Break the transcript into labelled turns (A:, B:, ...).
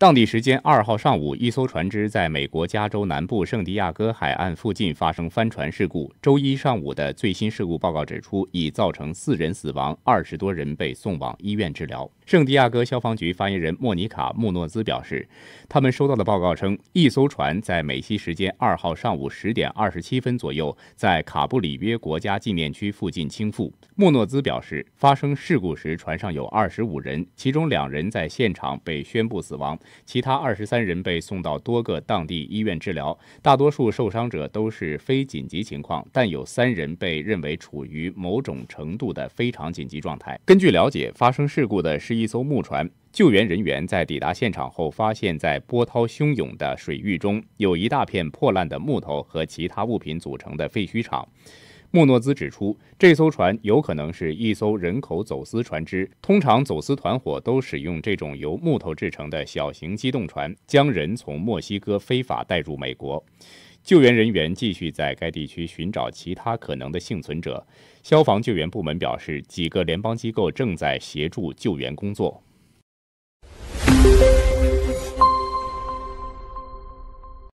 A: 当地时间二号上午，一艘船只在美国加州南部圣地亚哥海岸附近发生帆船事故。周一上午的最新事故报告指出，已造成四人死亡，二十多人被送往医院治疗。圣地亚哥消防局发言人莫妮卡·穆诺兹表示，他们收到的报告称，一艘船在美西时间二号上午十点二十七分左右，在卡布里约国家纪念区附近倾覆。穆诺兹表示，发生事故时船上有二十五人，其中两人在现场被宣布死亡，其他二十三人被送到多个当地医院治疗，大多数受伤者都是非紧急情况，但有三人被认为处于某种程度的非常紧急状态。根据了解，发生事故的是。一艘木船，救援人员在抵达现场后，发现，在波涛汹涌的水域中，有一大片破烂的木头和其他物品组成的废墟场。莫诺兹指出，这艘船有可能是一艘人口走私船只。通常，走私团伙都使用这种由木头制成的小型机动船，将人从墨西哥非法带入美国。救援人员继续在该地区寻找其他可能的幸存者。消防救援部门表示，几个联邦机构正在协助救援工作。